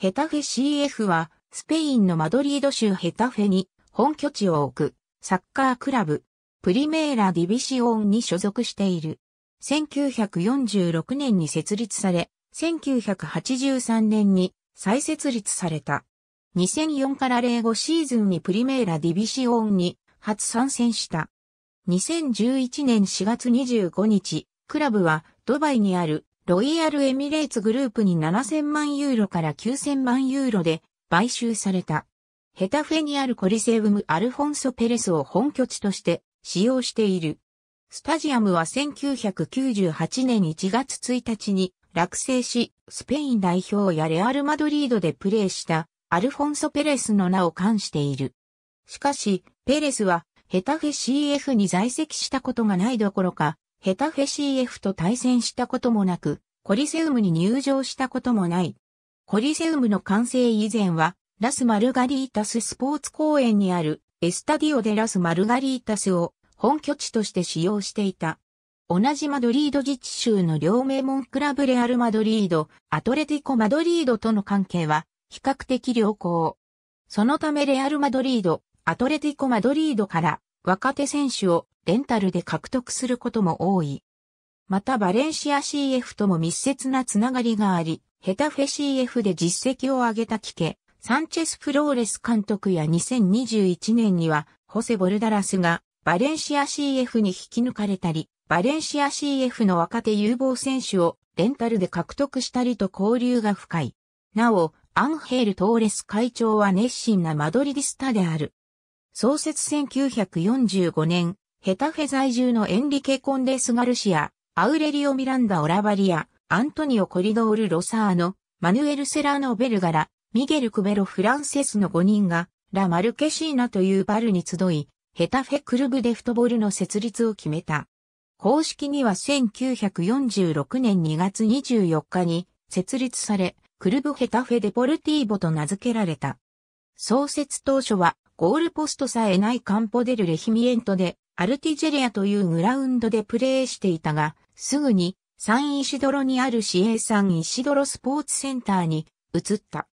ヘタフェ CF は、スペインのマドリード州ヘタフェに本拠地を置くサッカークラブ、プリメーラ・ディビシオンに所属している。1946年に設立され、1983年に再設立された。2004から05シーズンにプリメーラ・ディビシオンに初参戦した。2011年4月25日、クラブはドバイにあるロイヤルエミレーツグループに7000万ユーロから9000万ユーロで買収された。ヘタフェにあるコリセウムアルフォンソ・ペレスを本拠地として使用している。スタジアムは1998年1月1日に落成し、スペイン代表やレアル・マドリードでプレーしたアルフォンソ・ペレスの名を冠している。しかし、ペレスはヘタフェ CF に在籍したことがないどころか、ヘタフェ CF と対戦したこともなく、コリセウムに入場したこともない。コリセウムの完成以前は、ラス・マルガリータススポーツ公園にあるエスタディオでラス・マルガリータスを本拠地として使用していた。同じマドリード自治州の両名門クラブレアル・マドリード、アトレティコ・マドリードとの関係は比較的良好。そのためレアル・マドリード、アトレティコ・マドリードから若手選手をレンタルで獲得することも多い。またバレンシア CF とも密接なつながりがあり、ヘタフェ CF で実績を上げたキケ、サンチェス・フローレス監督や2021年には、ホセ・ボルダラスがバレンシア CF に引き抜かれたり、バレンシア CF の若手有望選手をレンタルで獲得したりと交流が深い。なお、アンヘール・トーレス会長は熱心なマドリディスタである。創設1945年、ヘタフェ在住のエンリケ・コンデス・ガルシア、アウレリオ・ミランダ・オラバリア、アントニオ・コリドール・ロサーノ、マヌエル・セラーノ・ベルガラ、ミゲル・クベロ・フランセスの5人が、ラ・マルケシーナというバルに集い、ヘタフェ・クルブ・デフトボルの設立を決めた。公式には1946年2月24日に設立され、クルブヘタフェデポルティーボと名付けられた。創設当初はゴールポストさえないカンポデルレヒミエントで、アルティジェリアというグラウンドでプレーしていたが、すぐに、サンイシドロにある市営サンイシドロスポーツセンターに移った。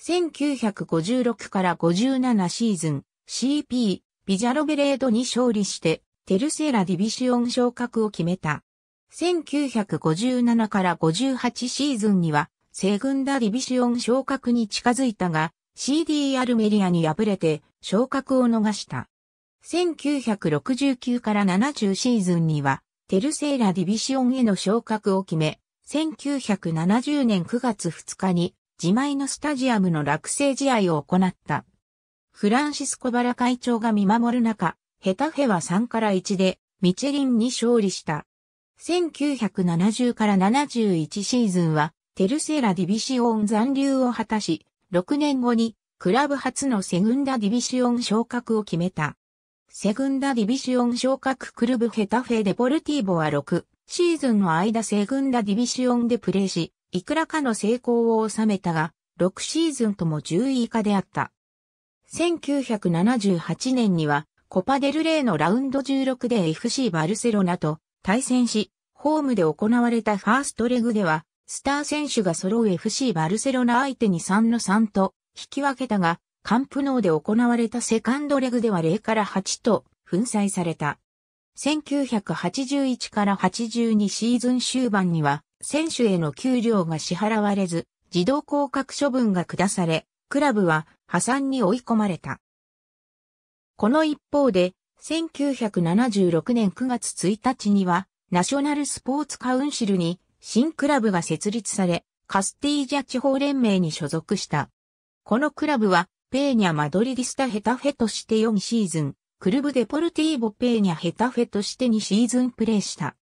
1956から57シーズン、CP、ビジャロベレードに勝利して、テルセラディビシオン昇格を決めた。1957から58シーズンには、西軍ダディビシオン昇格に近づいたが、CD アルメリアに敗れて昇格を逃した。1969から70シーズンには、テルセーラディビシオンへの昇格を決め、1970年9月2日に自前のスタジアムの落成試合を行った。フランシスコ・バラ会長が見守る中、ヘタフェは3から1でミチェリンに勝利した。1970から71シーズンはテルセーラ・ディビシオン残留を果たし、6年後にクラブ初のセグンダディビシオン昇格を決めた。セグンダディビシオン昇格クルブヘタフェデポルティーボは6シーズンの間セグンダディビシオンでプレーし、いくらかの成功を収めたが、6シーズンとも10位以下であった。1978年には、コパデルレーのラウンド16で FC バルセロナと対戦し、ホームで行われたファーストレグでは、スター選手が揃う FC バルセロナ相手に3の3と引き分けたが、カンプノーで行われたセカンドレグでは0から8と粉砕された。1981から82シーズン終盤には、選手への給料が支払われず、自動降格処分が下され、クラブは破産に追い込まれた。この一方で、1976年9月1日には、ナショナルスポーツカウンシルに新クラブが設立され、カスティージャ地方連盟に所属した。このクラブは、ペーニャ・マドリディスタ・ヘタフェとして4シーズン、クルブ・デポルティーボ・ペーニャ・ヘタフェとして2シーズンプレーした。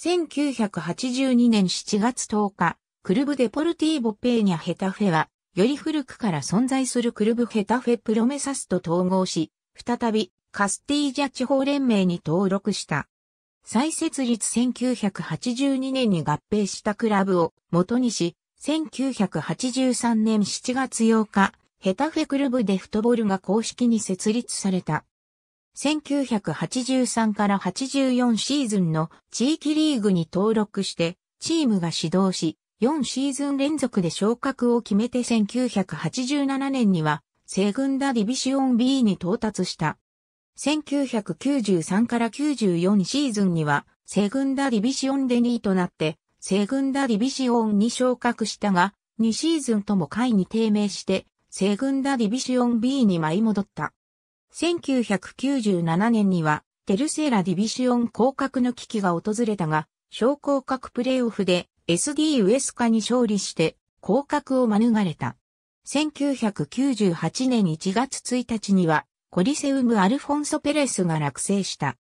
1982年7月10日、クルブ・デポルティーボ・ペーニャ・ヘタフェは、より古くから存在するクルブ・ヘタフェ・プロメサスと統合し、再び、カスティージャ地方連盟に登録した。再設立1982年に合併したクラブを元にし、1983年7月8日、ヘタフェクルブデフトボールが公式に設立された。1983から84シーズンの地域リーグに登録して、チームが指導し、4シーズン連続で昇格を決めて1987年には、西軍ダディビシオン B に到達した。1993から94シーズンには、セグンダディビシオンで2位となって、セグンダディビシオンに昇格したが、2シーズンとも下位に低迷して、セグンダディビシオン B に舞い戻った。1997年には、テルセーラディビシオン降格の危機が訪れたが、昇降格プレーオフで SD ウエスカに勝利して、降格を免れた。1998年1月1日には、コリセウム・アルフォンソ・ペレスが落成した。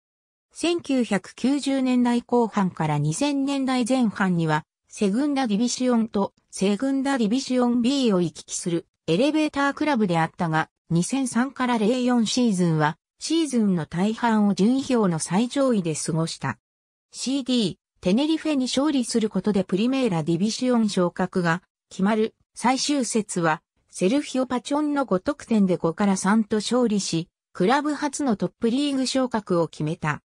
1990年代後半から2000年代前半には、セグンダ・ディビシオンとセグンダ・ディビシオン B を行き来するエレベータークラブであったが、2003から04シーズンは、シーズンの大半を順位表の最上位で過ごした。CD、テネリフェに勝利することでプリメーラ・ディビシオン昇格が決まる最終節はセルフィオ・パチョンの5得点で5から3と勝利し、クラブ初のトップリーグ昇格を決めた。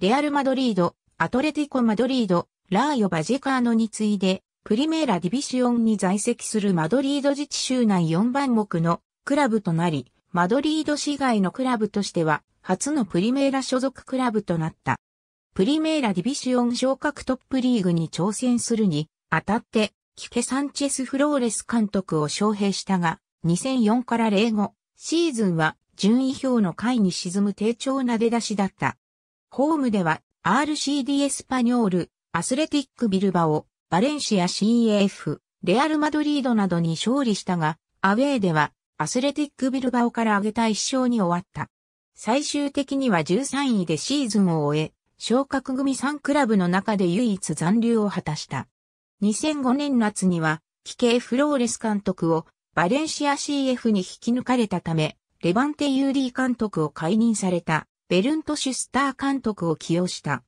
レアル・マドリード、アトレティコ・マドリード、ラーヨ・バジェカーノに次いで、プリメーラ・ディビシオンに在籍するマドリード自治州内4番目のクラブとなり、マドリード市外のクラブとしては、初のプリメーラ所属クラブとなった。プリメーラディビシオン昇格トップリーグに挑戦するに、あたって、キュケ・サンチェス・フローレス監督を招聘したが、2004から05シーズンは順位表の下位に沈む低調な出だしだった。ホームでは RCD エスパニョール、アスレティックビルバオ、バレンシア CAF、レアルマドリードなどに勝利したが、アウェーではアスレティックビルバオから挙げた一勝に終わった。最終的には13位でシーズンを終え、昇格組3クラブの中で唯一残留を果たした。2005年夏には、キケフローレス監督をバレンシア CF に引き抜かれたため、レバンテ・ユーリー監督を解任された、ベルント・シュスター監督を起用した。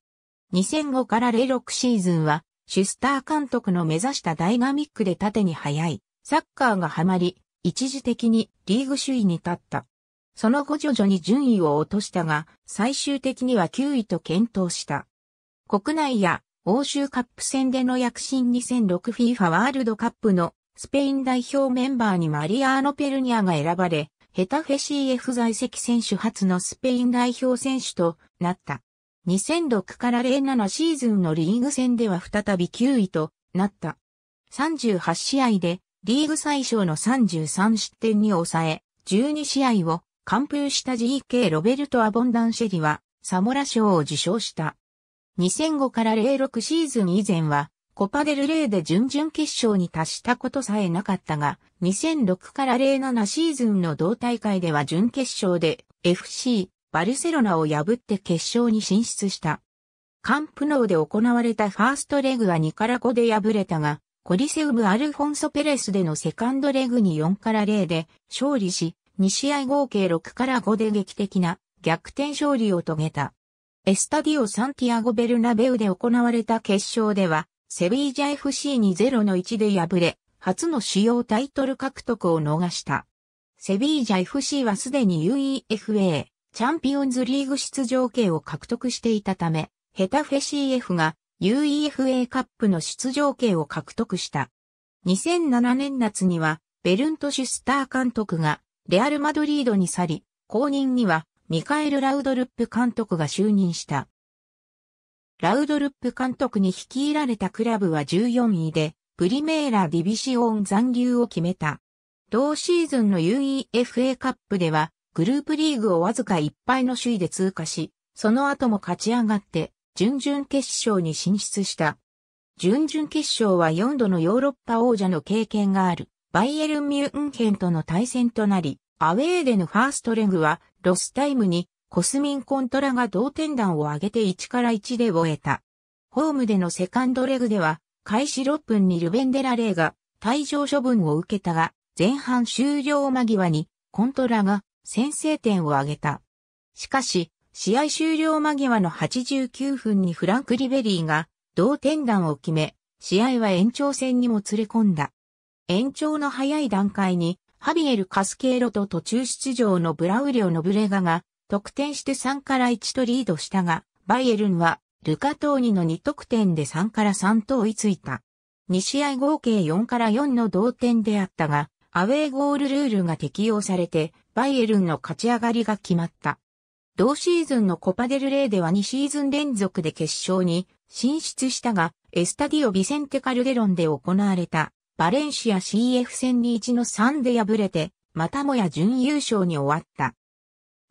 2005から06シーズンは、シュスター監督の目指したダイナミックで縦に速い、サッカーがハマり、一時的にリーグ首位に立った。その後徐々に順位を落としたが、最終的には9位と検討した。国内や欧州カップ戦での躍進 2006FIFA ワールドカップのスペイン代表メンバーにマリアーノ・ペルニアが選ばれ、ヘタフェ CF 在籍選手初のスペイン代表選手となった。2006から07シーズンのリーグ戦では再び9位となった。38試合でリーグ最小の33失点に抑え、12試合を完封した GK ロベルト・アボンダンシェリはサモラ賞を受賞した。2005から06シーズン以前は、コパデルレーで準々決勝に達したことさえなかったが、2006から07シーズンの同大会では準決勝で FC バルセロナを破って決勝に進出した。カンプノーで行われたファーストレグは2から5で敗れたが、コリセウム・アルフォンソ・ペレスでのセカンドレグに4から0で勝利し、2試合合計6から5で劇的な逆転勝利を遂げた。エスタディオ・サンティアゴ・ベルナベウで行われた決勝では、セビージャ FC に0の1で敗れ、初の主要タイトル獲得を逃した。セビージャ FC はすでに UEFA チャンピオンズリーグ出場権を獲得していたため、ヘタフェ CF が UEFA カップの出場権を獲得した。2007年夏には、ベルントシュスター監督がレアル・マドリードに去り、後任にはミカエル・ラウドルップ監督が就任した。ラウドルップ監督に率いられたクラブは14位で、プリメーラ・ディビシオン残留を決めた。同シーズンの UEFA カップでは、グループリーグをわずか1敗の首位で通過し、その後も勝ち上がって、準々決勝に進出した。準々決勝は4度のヨーロッパ王者の経験がある、バイエルン・ミュンヘンとの対戦となり、アウェーでのファーストレグはロスタイムにコスミンコントラが同点弾を上げて1から1で終えた。ホームでのセカンドレグでは、開始6分にルベンデラレーが退場処分を受けたが、前半終了間際にコントラが先制点を挙げた。しかし、試合終了間際の89分にフランク・リベリーが同点弾を決め、試合は延長戦にも連れ込んだ。延長の早い段階にハビエル・カスケーロと途中出場のブラウリオ・ノブレガが得点して3から1とリードしたが、バイエルンはルカ・トーニの2得点で3から3と追いついた。2試合合計4から4の同点であったが、アウェーゴールルールが適用されて、バイエルンの勝ち上がりが決まった。同シーズンのコパデルレーでは2シーズン連続で決勝に進出したが、エスタディオ・ビセンテ・カルデロンで行われたバレンシア CF 戦に1の3で敗れて、またもや準優勝に終わった。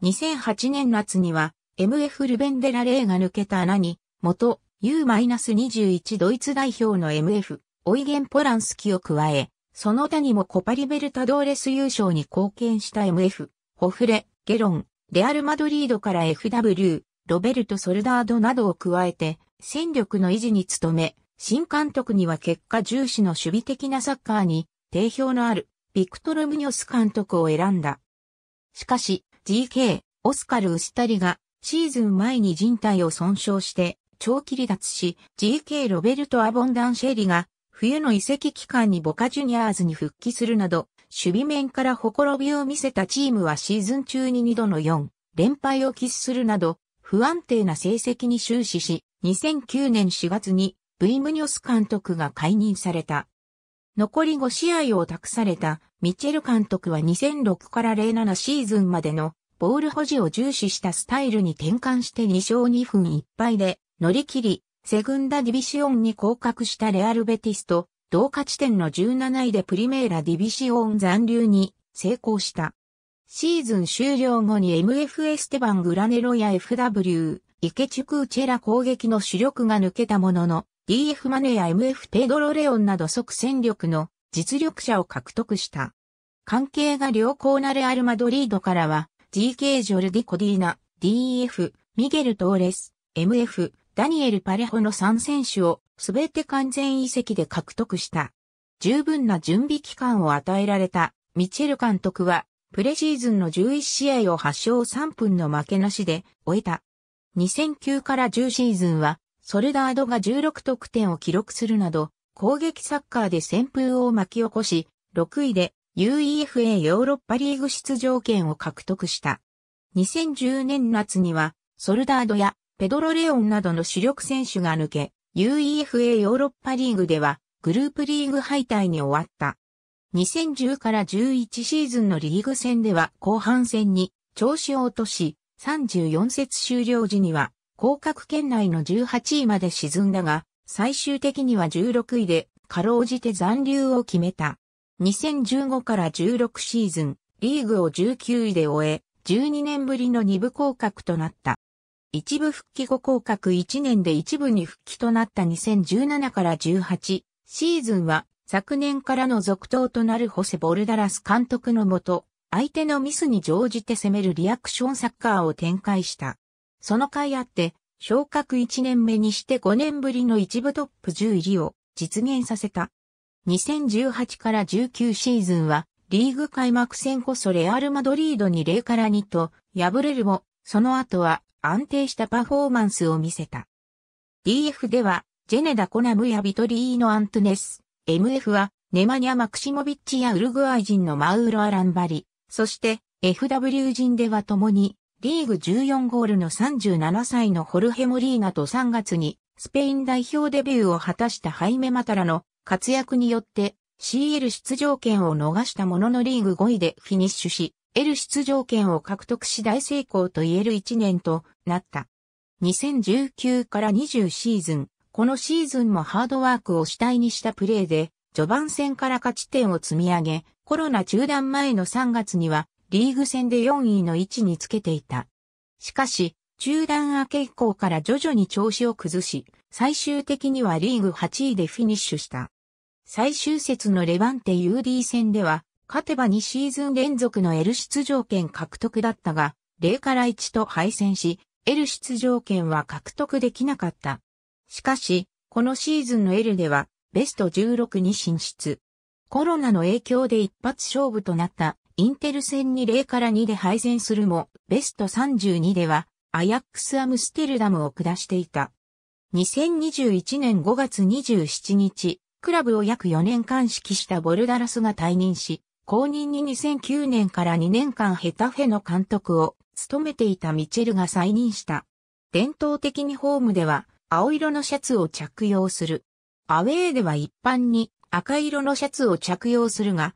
2008年夏には、MF ルベンデラレーが抜けた穴に、元 U-21 ドイツ代表の MF、オイゲン・ポランスキを加え、その他にもコパリベルタドーレス優勝に貢献した MF、ホフレ、ゲロン、レアル・マドリードから FW、ロベルト・ソルダードなどを加えて、戦力の維持に努め、新監督には結果重視の守備的なサッカーに定評のあるビクトル・ムニョス監督を選んだ。しかし GK、オスカル・ウスタリがシーズン前に人体を損傷して長期離脱し GK ロベルト・アボンダン・シェリが冬の移籍期間にボカジュニアーズに復帰するなど守備面からほころびを見せたチームはシーズン中に2度の4連敗を喫するなど不安定な成績に終始し2009年4月にブイムニョス監督が解任された。残り5試合を託されたミチェル監督は2006から07シーズンまでのボール保持を重視したスタイルに転換して2勝2分1敗で乗り切り、セグンダディビシオンに降格したレアルベティスと同価地点の17位でプリメーラディビシオン残留に成功した。シーズン終了後に m f エステバングラネロや FW、イケチュクーチェラ攻撃の主力が抜けたものの、DF マネや MF ペドロレオンなど即戦力の実力者を獲得した。関係が良好なレアル・マドリードからは、GK ジョルディ・コディーナ、DF、ミゲル・トーレス、MF、ダニエル・パレホの3選手をすべて完全移籍で獲得した。十分な準備期間を与えられたミチェル監督は、プレシーズンの11試合を8勝3分の負けなしで終えた。2009から10シーズンはソルダードが16得点を記録するなど、攻撃サッカーで旋風を巻き起こし、6位で UEFA ヨーロッパリーグ出場権を獲得した。2010年夏には、ソルダードやペドロ・レオンなどの主力選手が抜け、UEFA ヨーロッパリーグではグループリーグ敗退に終わった。2010から11シーズンのリーグ戦では後半戦に調子を落とし、34節終了時には降格圏内の18位まで沈んだが、最終的には16位で、かろうじて残留を決めた。2015から16シーズン、リーグを19位で終え、12年ぶりの2部降格となった。一部復帰後降格1年で一部に復帰となった2017から18シーズンは昨年からの続投となるホセ・ボルダラス監督のもと、相手のミスに乗じて攻めるリアクションサッカーを展開した。その甲斐あって、昇格1年目にして5年ぶりの一部トップ10入りを実現させた。2018から19シーズンは、リーグ開幕戦こそレアル・マドリードに0から2と敗れるも、その後は安定したパフォーマンスを見せた。DF では、ジェネダ・コナムやビトリーノ・アントネス、MF は、ネマニャ・マクシモビッチやウルグアイ人のマウーロ・アランバリ、そして、FW 人では共に、リーグ14ゴールの37歳のホルヘ・モリーナと3月にスペイン代表デビューを果たしたハイメ・マタラの活躍によって CL 出場権を逃したもののリーグ5位でフィニッシュし、L 出場権を獲得し大成功と言える1年となった。2019から20シーズン、このシーズンもハードワークを主体にしたプレーで、序盤戦から勝ち点を積み上げ、コロナ中断前の3月にはリーグ戦で4位の位置につけていた。しかし、中断明け以降から徐々に調子を崩し、最終的にはリーグ8位でフィニッシュした。最終節のレバンテ UD 戦では、勝てば2シーズン連続の L 出場権獲得だったが、0から1と敗戦し、L 出場権は獲得できなかった。しかし、このシーズンの L では、ベスト16に進出。コロナの影響で一発勝負となったインテル戦に0から2で敗戦するも、ベスト32では、アヤックス・アムステルダムを下していた。2021年5月27日、クラブを約4年間指揮したボルダラスが退任し、後任に2009年から2年間ヘタフェの監督を務めていたミチェルが再任した。伝統的にホームでは青色のシャツを着用する。アウェーでは一般に赤色のシャツを着用するが、